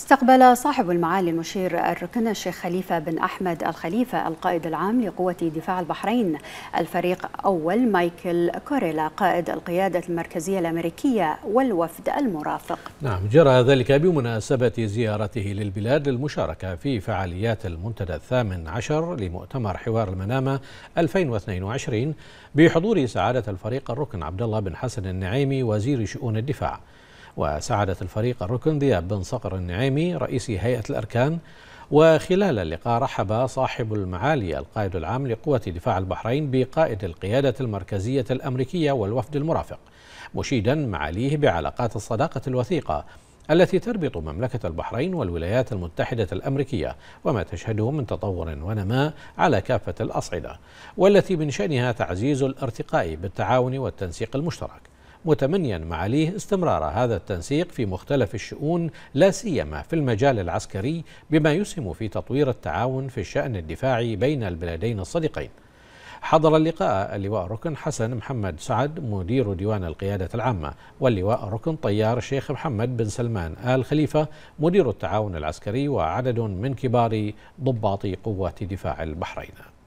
استقبل صاحب المعالي المشير الركن الشيخ خليفة بن أحمد الخليفة القائد العام لقوة دفاع البحرين الفريق أول مايكل كوريلا قائد القيادة المركزية الأمريكية والوفد المرافق نعم جرى ذلك بمناسبة زيارته للبلاد للمشاركة في فعاليات المنتدى الثامن عشر لمؤتمر حوار المنامة 2022 بحضور سعادة الفريق الركن عبد الله بن حسن النعيمي وزير شؤون الدفاع وساعدت الفريق الركن دياب بن صقر النعيمي رئيس هيئة الأركان وخلال اللقاء رحب صاحب المعالي القائد العام لقوة دفاع البحرين بقائد القيادة المركزية الأمريكية والوفد المرافق مشيدا معاليه بعلاقات الصداقة الوثيقة التي تربط مملكة البحرين والولايات المتحدة الأمريكية وما تشهده من تطور ونماء على كافة الأصعدة والتي من شأنها تعزيز الارتقاء بالتعاون والتنسيق المشترك متمنيا معاليه استمرار هذا التنسيق في مختلف الشؤون لا سيما في المجال العسكري بما يسهم في تطوير التعاون في الشأن الدفاعي بين البلدين الصديقين حضر اللقاء اللواء ركن حسن محمد سعد مدير ديوان القيادة العامة واللواء ركن طيار الشيخ محمد بن سلمان آل خليفة مدير التعاون العسكري وعدد من كبار ضباط قوات دفاع البحرين